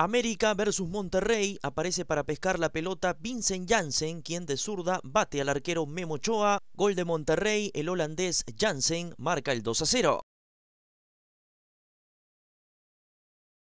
América versus Monterrey aparece para pescar la pelota Vincent Janssen, quien de zurda bate al arquero Memo Gol de Monterrey, el holandés Janssen marca el 2 a 0.